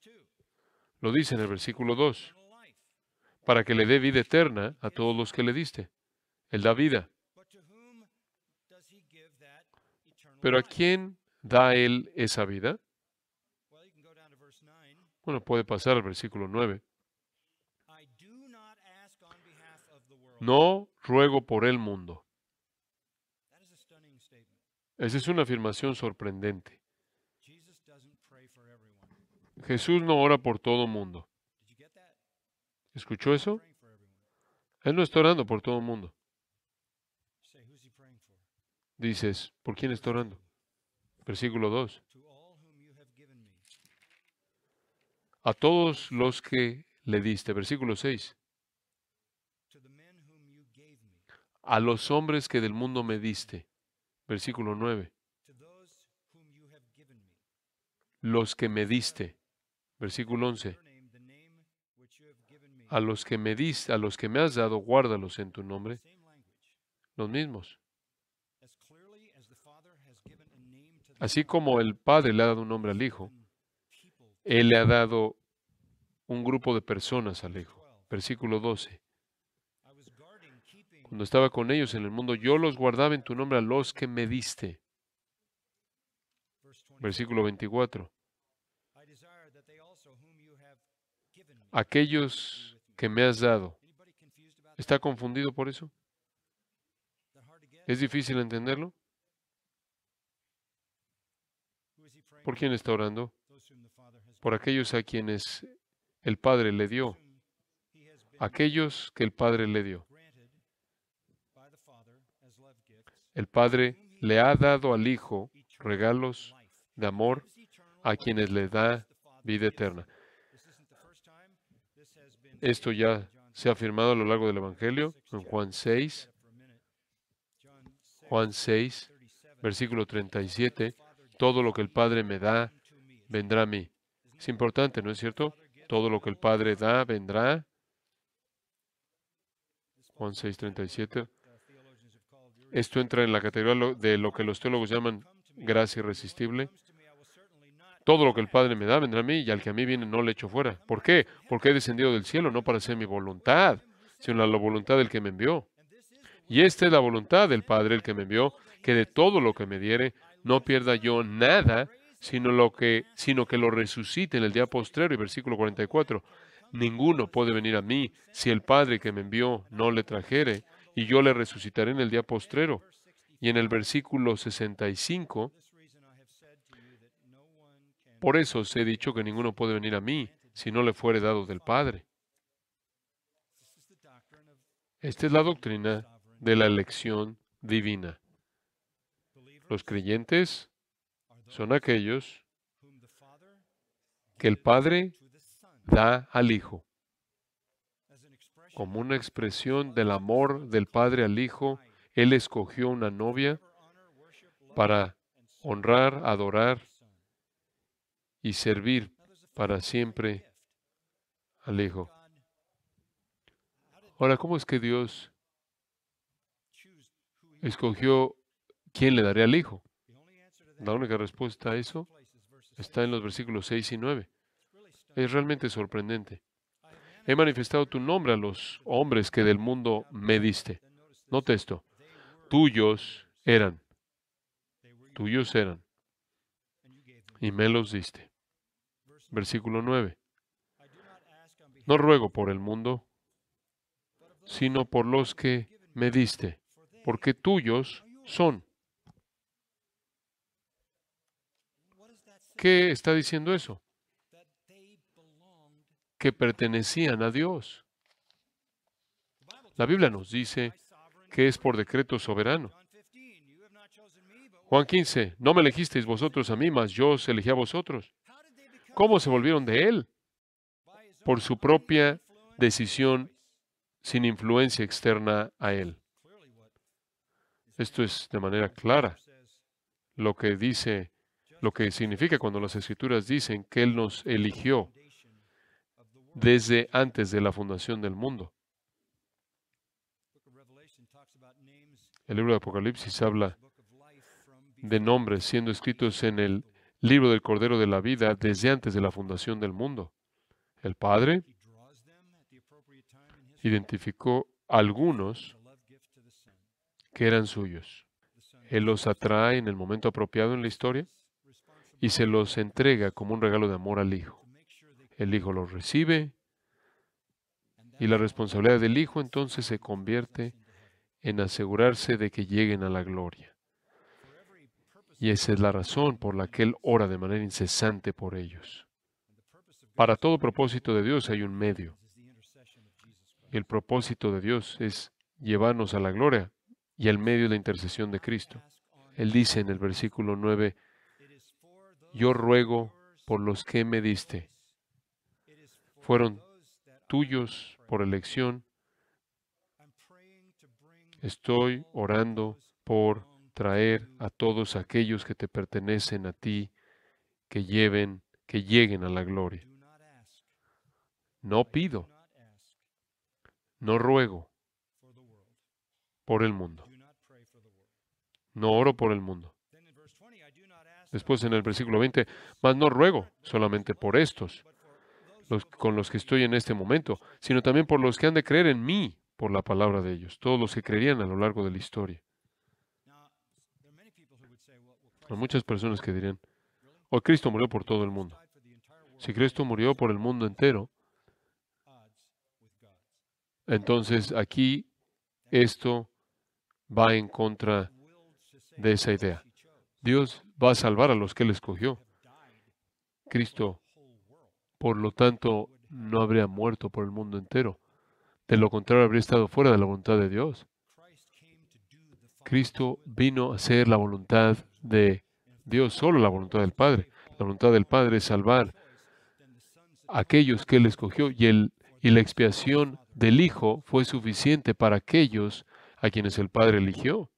Lo dice en el versículo 2. Para que le dé vida eterna a todos los que le diste. Él da vida. Pero ¿a quién da Él esa vida? Bueno, puede pasar al versículo 9. No ruego por el mundo. Esa es una afirmación sorprendente. Jesús no ora por todo mundo. ¿Escuchó eso? Él no está orando por todo mundo. Dices, ¿por quién está orando? Versículo 2. A todos los que le diste. Versículo 6. A los hombres que del mundo me diste. Versículo 9. Los que me diste. Versículo 11. A los que me diste, a los que me has dado, guárdalos en tu nombre. Los mismos. Así como el Padre le ha dado un nombre al Hijo, Él le ha dado un grupo de personas al Hijo. Versículo 12. Cuando estaba con ellos en el mundo, yo los guardaba en tu nombre a los que me diste. Versículo 24. aquellos que me has dado. ¿Está confundido por eso? ¿Es difícil entenderlo? ¿Por quién está orando? Por aquellos a quienes el Padre le dio. Aquellos que el Padre le dio. El Padre le ha dado al Hijo regalos de amor a quienes le da vida eterna. Esto ya se ha afirmado a lo largo del Evangelio en Juan 6, Juan 6, versículo 37, todo lo que el Padre me da, vendrá a mí. Es importante, ¿no es cierto? Todo lo que el Padre da, vendrá. Juan 6, 37. Esto entra en la categoría de lo que los teólogos llaman gracia irresistible. Todo lo que el Padre me da vendrá a mí y al que a mí viene no le echo fuera. ¿Por qué? Porque he descendido del cielo, no para hacer mi voluntad, sino la voluntad del que me envió. Y esta es la voluntad del Padre, el que me envió, que de todo lo que me diere no pierda yo nada, sino, lo que, sino que lo resucite en el día postrero. Y versículo 44, ninguno puede venir a mí si el Padre que me envió no le trajere, y yo le resucitaré en el día postrero. Y en el versículo 65, por eso os he dicho que ninguno puede venir a mí si no le fuere dado del Padre. Esta es la doctrina de la elección divina. Los creyentes son aquellos que el Padre da al Hijo. Como una expresión del amor del Padre al Hijo, Él escogió una novia para honrar, adorar y servir para siempre al Hijo. Ahora, ¿cómo es que Dios escogió quién le daría al Hijo? La única respuesta a eso está en los versículos 6 y 9. Es realmente sorprendente. He manifestado tu nombre a los hombres que del mundo me diste. Note esto. Tuyos eran. Tuyos eran y me los diste. Versículo 9. No ruego por el mundo, sino por los que me diste, porque tuyos son. ¿Qué está diciendo eso? Que pertenecían a Dios. La Biblia nos dice que es por decreto soberano. Juan 15, no me elegisteis vosotros a mí, mas yo os elegí a vosotros. ¿Cómo se volvieron de Él? Por su propia decisión sin influencia externa a Él. Esto es de manera clara lo que dice, lo que significa cuando las Escrituras dicen que Él nos eligió desde antes de la fundación del mundo. El libro de Apocalipsis habla de nombres siendo escritos en el libro del Cordero de la Vida desde antes de la fundación del mundo. El Padre identificó algunos que eran suyos. Él los atrae en el momento apropiado en la historia y se los entrega como un regalo de amor al Hijo. El Hijo los recibe y la responsabilidad del Hijo entonces se convierte en asegurarse de que lleguen a la gloria. Y esa es la razón por la que Él ora de manera incesante por ellos. Para todo propósito de Dios hay un medio. El propósito de Dios es llevarnos a la gloria y el medio de la intercesión de Cristo. Él dice en el versículo 9, yo ruego por los que me diste. Fueron tuyos por elección. Estoy orando por traer a todos aquellos que te pertenecen a ti, que lleven, que lleguen a la gloria. No pido, no ruego por el mundo. No oro por el mundo. Después en el versículo 20, más no ruego solamente por estos, con los que estoy en este momento, sino también por los que han de creer en mí por la palabra de ellos, todos los que creerían a lo largo de la historia. Hay muchas personas que dirían, hoy oh, Cristo murió por todo el mundo. Si Cristo murió por el mundo entero, entonces aquí esto va en contra de esa idea. Dios va a salvar a los que Él escogió. Cristo, por lo tanto, no habría muerto por el mundo entero. De lo contrario, habría estado fuera de la voluntad de Dios. Cristo vino a hacer la voluntad de Dios, solo la voluntad del Padre. La voluntad del Padre es salvar a aquellos que Él escogió y, el, y la expiación del Hijo fue suficiente para aquellos a quienes el Padre eligió.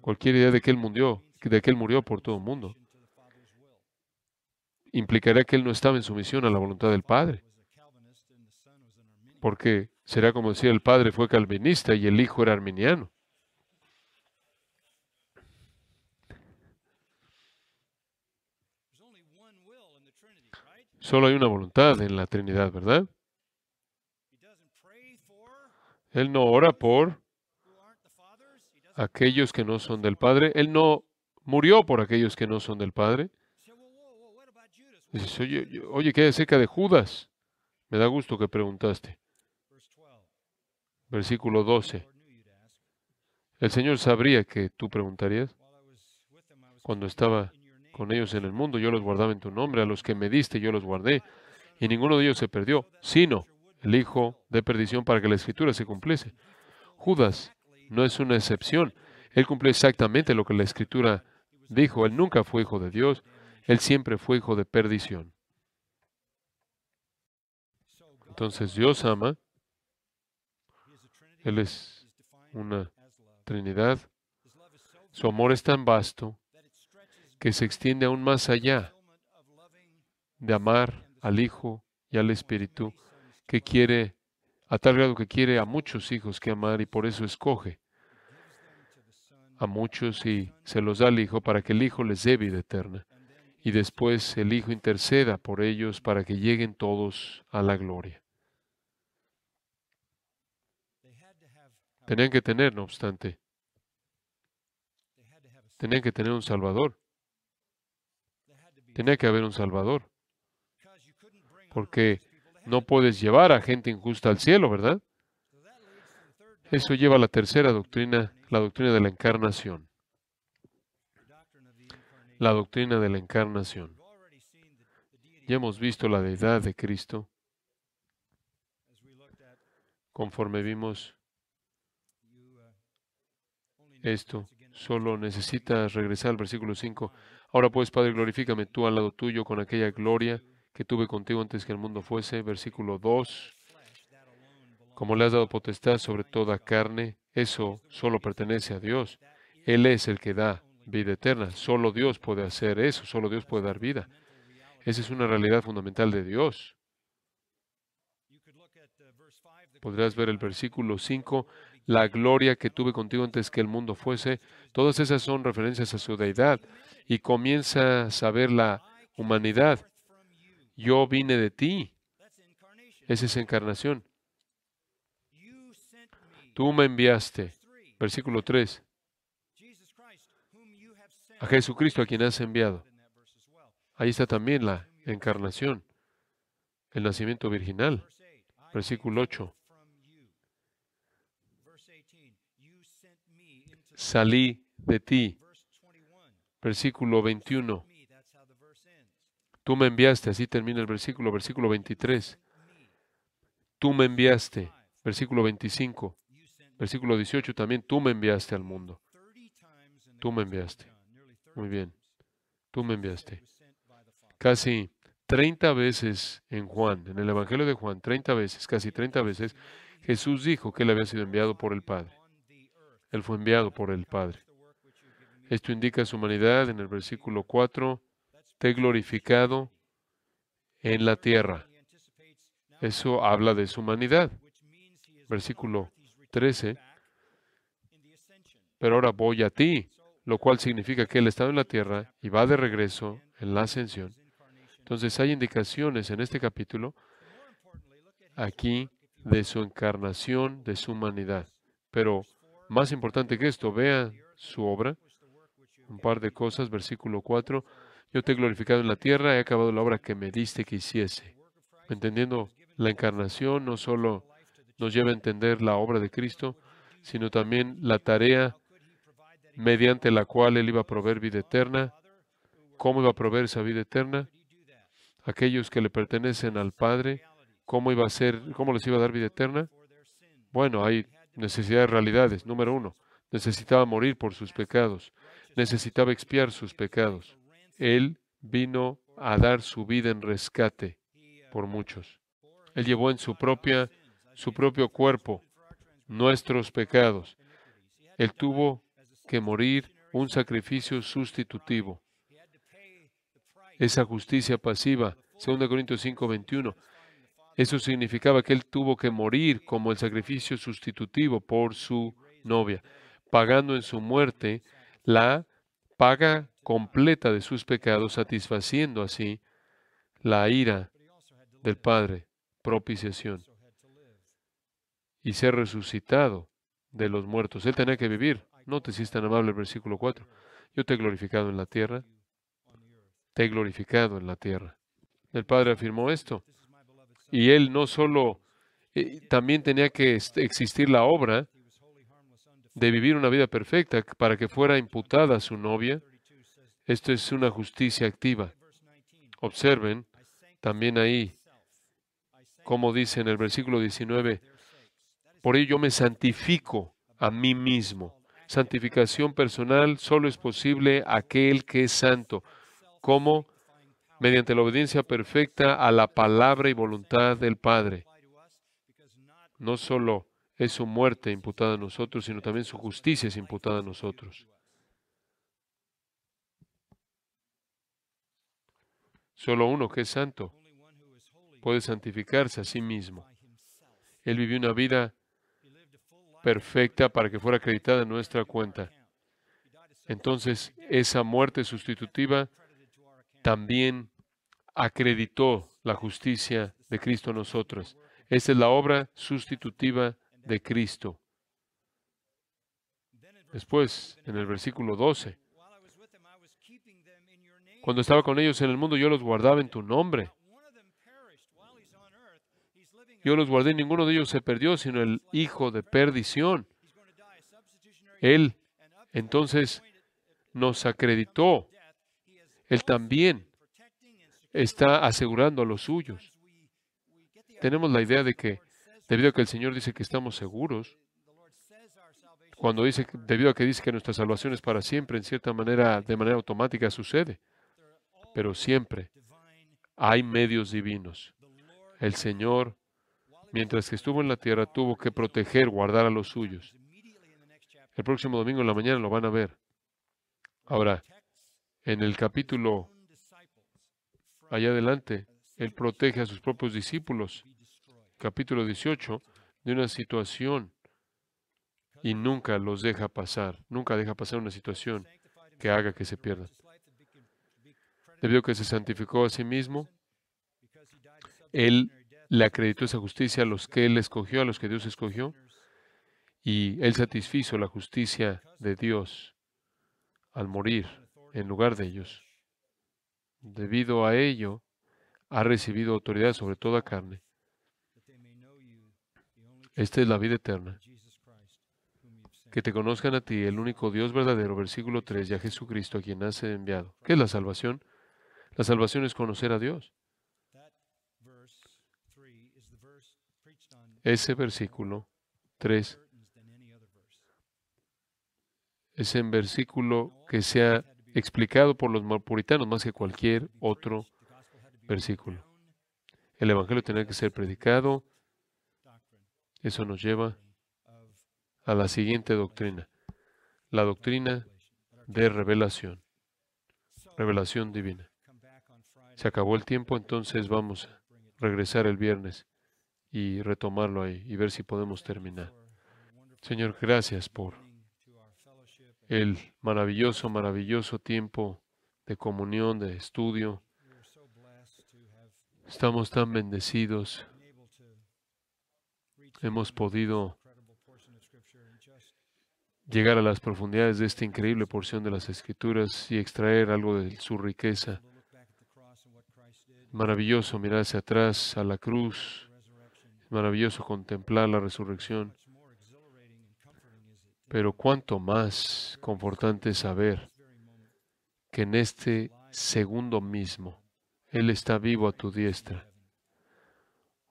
Cualquier idea de que Él murió, de que Él murió por todo el mundo, implicaría que Él no estaba en sumisión a la voluntad del Padre. Porque será como decir el Padre fue calvinista y el Hijo era arminiano. Solo hay una voluntad en la Trinidad, ¿verdad? Él no ora por aquellos que no son del Padre. Él no murió por aquellos que no son del Padre. Dices, oye, oye, ¿qué hay acerca de Judas? Me da gusto que preguntaste. Versículo 12. El Señor sabría que tú preguntarías. Cuando estaba con ellos en el mundo, yo los guardaba en tu nombre, a los que me diste yo los guardé, y ninguno de ellos se perdió, sino el hijo de perdición para que la escritura se cumpliese. Judas no es una excepción, él cumplió exactamente lo que la escritura dijo, él nunca fue hijo de Dios, él siempre fue hijo de perdición. Entonces Dios ama, Él es una Trinidad, su amor es tan vasto, que se extiende aún más allá de amar al Hijo y al Espíritu, que quiere, a tal grado que quiere a muchos hijos que amar y por eso escoge a muchos y se los da al Hijo para que el Hijo les dé vida eterna. Y después el Hijo interceda por ellos para que lleguen todos a la gloria. Tenían que tener, no obstante, tenían que tener un Salvador. Tenía que haber un Salvador. Porque no puedes llevar a gente injusta al cielo, ¿verdad? Eso lleva a la tercera doctrina, la doctrina de la encarnación. La doctrina de la encarnación. Ya hemos visto la deidad de Cristo conforme vimos esto. Solo necesitas regresar al versículo 5. Ahora pues, Padre, glorifícame tú al lado tuyo con aquella gloria que tuve contigo antes que el mundo fuese. Versículo 2. Como le has dado potestad sobre toda carne, eso solo pertenece a Dios. Él es el que da vida eterna. Solo Dios puede hacer eso. Solo Dios puede dar vida. Esa es una realidad fundamental de Dios. Podrás ver el versículo 5, la gloria que tuve contigo antes que el mundo fuese. Todas esas son referencias a su deidad y comienza a saber la humanidad. Yo vine de ti. Esa es encarnación. Tú me enviaste. Versículo 3. A Jesucristo a quien has enviado. Ahí está también la encarnación, el nacimiento virginal. Versículo 8. Salí de ti versículo 21. Tú me enviaste, así termina el versículo, versículo 23. Tú me enviaste, versículo 25. Versículo 18 también, tú me enviaste al mundo. Tú me enviaste. Muy bien. Tú me enviaste. Casi 30 veces en Juan, en el Evangelio de Juan, 30 veces, casi 30 veces, Jesús dijo que él había sido enviado por el Padre. Él fue enviado por el Padre. Esto indica su humanidad en el versículo 4, te glorificado en la tierra. Eso habla de su humanidad. Versículo 13, pero ahora voy a ti, lo cual significa que Él está en la tierra y va de regreso en la ascensión. Entonces hay indicaciones en este capítulo aquí de su encarnación, de su humanidad. Pero más importante que esto, vea su obra un par de cosas, versículo 4. Yo te he glorificado en la tierra, he acabado la obra que me diste que hiciese. Entendiendo la encarnación, no solo nos lleva a entender la obra de Cristo, sino también la tarea mediante la cual Él iba a proveer vida eterna. ¿Cómo iba a proveer esa vida eterna? Aquellos que le pertenecen al Padre, ¿cómo iba a ser, cómo les iba a dar vida eterna? Bueno, hay necesidades realidades. Número uno, necesitaba morir por sus pecados necesitaba expiar sus pecados. Él vino a dar su vida en rescate por muchos. Él llevó en su propia su propio cuerpo nuestros pecados. Él tuvo que morir un sacrificio sustitutivo. Esa justicia pasiva, 2 Corintios 5, 21, eso significaba que él tuvo que morir como el sacrificio sustitutivo por su novia, pagando en su muerte la paga completa de sus pecados, satisfaciendo así la ira del Padre, propiciación, y ser resucitado de los muertos. Él tenía que vivir. No te hiciste tan amable el versículo 4. Yo te he glorificado en la tierra, te he glorificado en la tierra. El Padre afirmó esto. Y él no solo, eh, también tenía que existir la obra, de vivir una vida perfecta para que fuera imputada a su novia. Esto es una justicia activa. Observen también ahí, como dice en el versículo 19, por ello me santifico a mí mismo. Santificación personal solo es posible aquel que es santo. como Mediante la obediencia perfecta a la palabra y voluntad del Padre. No solo es su muerte imputada a nosotros, sino también su justicia es imputada a nosotros. Solo uno que es santo puede santificarse a sí mismo. Él vivió una vida perfecta para que fuera acreditada en nuestra cuenta. Entonces, esa muerte sustitutiva también acreditó la justicia de Cristo a nosotros. Esa es la obra sustitutiva de Cristo. Después, en el versículo 12, cuando estaba con ellos en el mundo, yo los guardaba en tu nombre. Yo los guardé, ninguno de ellos se perdió, sino el hijo de perdición. Él entonces nos acreditó. Él también está asegurando a los suyos. Tenemos la idea de que debido a que el Señor dice que estamos seguros, cuando dice, debido a que dice que nuestra salvación es para siempre, en cierta manera, de manera automática sucede. Pero siempre hay medios divinos. El Señor, mientras que estuvo en la tierra, tuvo que proteger, guardar a los suyos. El próximo domingo en la mañana lo van a ver. Ahora, en el capítulo allá adelante, Él protege a sus propios discípulos capítulo 18 de una situación y nunca los deja pasar, nunca deja pasar una situación que haga que se pierdan. Debido a que se santificó a sí mismo, Él le acreditó esa justicia a los que Él escogió, a los que Dios escogió, y Él satisfizo la justicia de Dios al morir en lugar de ellos. Debido a ello, ha recibido autoridad sobre toda carne esta es la vida eterna. Que te conozcan a ti, el único Dios verdadero, versículo 3, y a Jesucristo, a quien has enviado. ¿Qué es la salvación? La salvación es conocer a Dios. Ese versículo 3 es el versículo que se ha explicado por los puritanos más que cualquier otro versículo. El Evangelio tenía que ser predicado, eso nos lleva a la siguiente doctrina, la doctrina de revelación, revelación divina. Se acabó el tiempo, entonces vamos a regresar el viernes y retomarlo ahí y ver si podemos terminar. Señor, gracias por el maravilloso, maravilloso tiempo de comunión, de estudio. Estamos tan bendecidos hemos podido llegar a las profundidades de esta increíble porción de las Escrituras y extraer algo de su riqueza. Maravilloso mirar hacia atrás a la cruz. Maravilloso contemplar la resurrección. Pero cuánto más confortante saber que en este segundo mismo Él está vivo a tu diestra,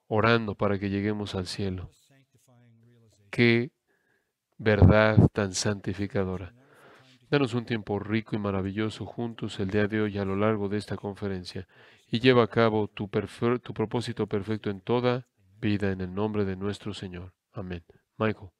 orando para que lleguemos al cielo. Qué verdad tan santificadora. Danos un tiempo rico y maravilloso juntos el día de hoy a lo largo de esta conferencia y lleva a cabo tu, propósito perfecto en toda vida en el nombre de nuestro Señor. Amén. Michael.